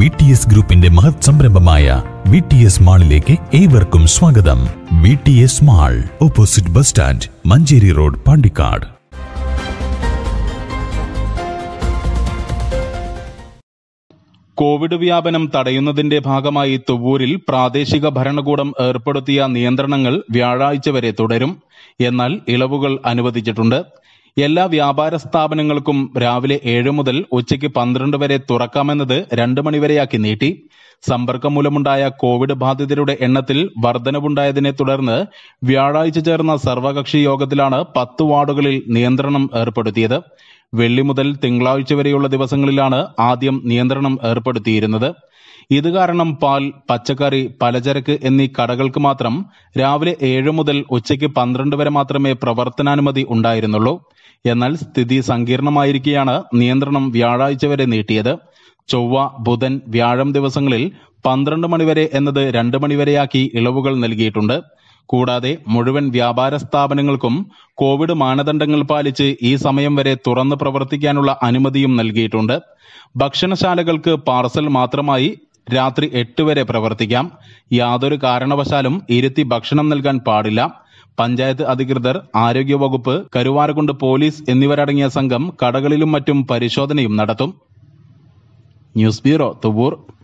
V T S ഗ്രൂപ്പിന്റെ മഹത് സംരംഭമായ വി ടി എസ് മാളിലേക്ക് ഏവർക്കും സ്വാഗതം V T S mall opposite bus stand Manjeri road Pandikkad Covid വ്യാപനം തടയുന്നതിന്റെ ഭാഗമായി തുവൂരിൽ പ്രാദേശിക ഭരണകൂടം ഏർപ്പെടുത്തിയ നിയന്ത്രണങ്ങൾ വ്യാഴാഴ്ച വരെ തുടരും എന്നാൽ ഇളവുകൾ അനുവദിച്ചിട്ടുണ്ട് എല്ലാ വ്യാപാര സ്ഥാപനങ്ങൾക്കും രാവിലെ ഏഴ് മുതൽ ഉച്ചയ്ക്ക് പന്ത്രണ്ട് വരെ തുറക്കാമെന്നത് രണ്ട് മണിവരെയാക്കി നീട്ടി സമ്പർക്കം മൂലമുണ്ടായ കോവിഡ് ബാധിതരുടെ എണ്ണത്തിൽ വർധനവുണ്ടായതിനെ തുടർന്ന് വ്യാഴാഴ്ച ചേർന്ന സർവകക്ഷി യോഗത്തിലാണ് പത്ത് വാർഡുകളിൽ നിയന്ത്രണം ഏർപ്പെടുത്തിയത് വെള്ളി മുതൽ തിങ്കളാഴ്ച വരെയുള്ള ദിവസങ്ങളിലാണ് ആദ്യം നിയന്ത്രണം ഏർപ്പെടുത്തിയിരുന്നത് ഇത് കാരണം പാൽ പച്ചക്കറി പലചരക്ക് എന്നീ കടകൾക്ക് മാത്രം രാവിലെ ഏഴ് മുതൽ ഉച്ചയ്ക്ക് പന്ത്രണ്ട് വരെ മാത്രമേ പ്രവർത്തനാനുമതി ഉണ്ടായിരുന്നുള്ളൂ എന്നാൽ സ്ഥിതി സങ്കീർണമായിരിക്കെയാണ് നിയന്ത്രണം വ്യാഴാഴ്ച വരെ നീട്ടിയത് ചൊവ്വ ബുധൻ വ്യാഴം ദിവസങ്ങളിൽ പന്ത്രണ്ട് മണിവരെ എന്നത് രണ്ട് മണിവരെയാക്കി ഇളവുകൾ നൽകിയിട്ടുണ്ട് കൂടാതെ മുഴുവൻ വ്യാപാര സ്ഥാപനങ്ങൾക്കും കോവിഡ് മാനദണ്ഡങ്ങൾ പാലിച്ച് ഈ സമയം വരെ തുറന്ന് പ്രവർത്തിക്കാനുള്ള അനുമതിയും നൽകിയിട്ടുണ്ട് ഭക്ഷണശാലകൾക്ക് പാർസൽ മാത്രമായി രാത്രി എട്ട് വരെ പ്രവർത്തിക്കാം യാതൊരു കാരണവശാലും ഇരുത്തി ഭക്ഷണം നൽകാൻ പാടില്ല പഞ്ചായത്ത് അധികൃതർ ആരോഗ്യവകുപ്പ് കരുവാരകുണ്ട് പോലീസ് എന്നിവരടങ്ങിയ സംഘം കടകളിലും മറ്റും പരിശോധനയും നടത്തും ന്യൂസ് ബ്യൂറോ തുവൂർ